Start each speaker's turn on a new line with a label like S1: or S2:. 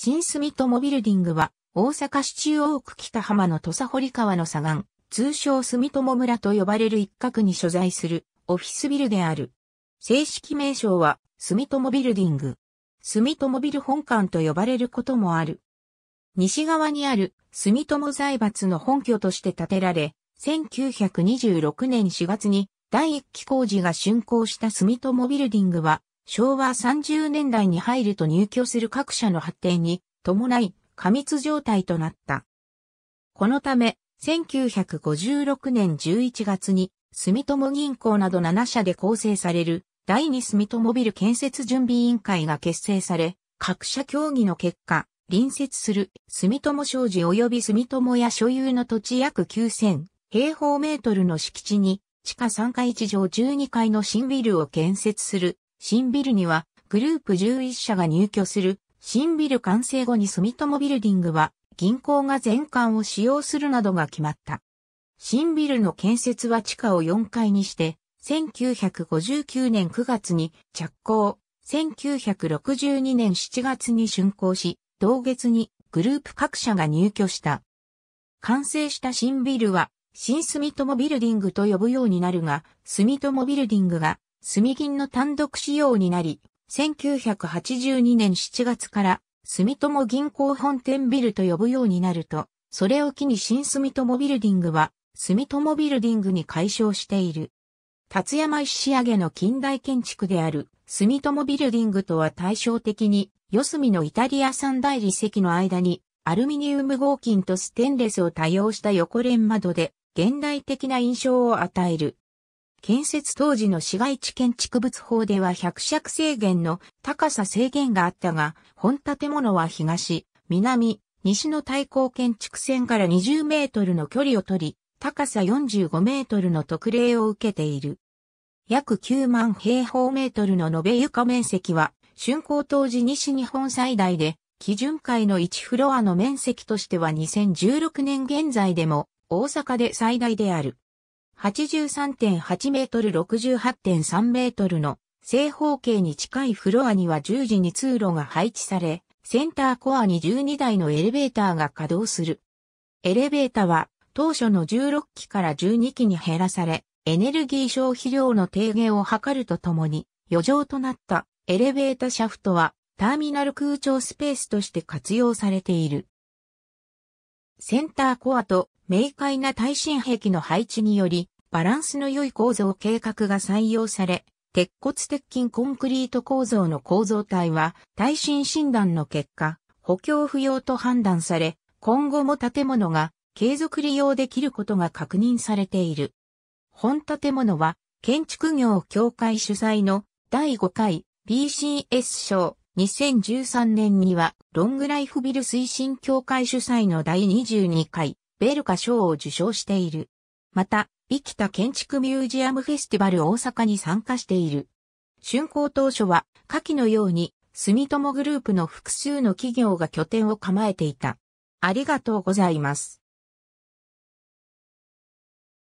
S1: 新住友ビルディングは、大阪市中央区北浜の土佐堀川の左岸、通称住友村と呼ばれる一角に所在するオフィスビルである。正式名称は、住友ビルディング。住友ビル本館と呼ばれることもある。西側にある住友財閥の本拠として建てられ、1926年4月に第一期工事が竣工した住友ビルディングは、昭和30年代に入ると入居する各社の発展に伴い過密状態となった。このため、1956年11月に住友銀行など7社で構成される第二住友ビル建設準備委員会が結成され、各社協議の結果、隣接する住友商事及び住友や所有の土地約9000平方メートルの敷地に地下3階地上12階の新ビルを建設する新ビルにはグループ11社が入居する新ビル完成後に住友ビルディングは銀行が全館を使用するなどが決まった。新ビルの建設は地下を4階にして、1959年9月に着工、1962年7月に竣工し、同月にグループ各社が入居した。完成した新ビルは、新住友ビルディングと呼ぶようになるが、住友ビルディングが住銀の単独使用になり、1982年7月から住友銀行本店ビルと呼ぶようになると、それを機に新住友ビルディングは住友ビルディングに改称している。達山石上げの近代建築である住友ビルディングとは対照的に、四隅のイタリア三大理石の間にアルミニウム合金とステンレスを多用した横連窓で現代的な印象を与える建設当時の市街地建築物法では百尺制限の高さ制限があったが、本建物は東、南、西の対抗建築線から20メートルの距離を取り、高さ45メートルの特例を受けている。約9万平方メートルの延べ床面積は、竣工当時西日本最大で、基準階の1フロアの面積としては2016年現在でも大阪で最大である。83.8メートル68.3メートルの正方形に近いフロアには十字に通路が配置され、センターコアに12台のエレベーターが稼働する。エレベーターは当初の16機から12機に減らされ、エネルギー消費量の低減を図るとともに、余剰となったエレベータシャフトはターミナル空調スペースとして活用されている。センターコアと明快な耐震壁の配置により、バランスの良い構造計画が採用され、鉄骨鉄筋コンクリート構造の構造体は、耐震診断の結果、補強不要と判断され、今後も建物が継続利用できることが確認されている。本建物は、建築業協会主催の第5回 PCS 賞2013年にはロングライフビル推進協会主催の第22回ベルカ賞を受賞している。また、生きた建築ミュージアムフェスティバル大阪に参加している。竣工当初は、下記のように、住友グループの複数の企業が拠点を構えていた。ありがとうございます。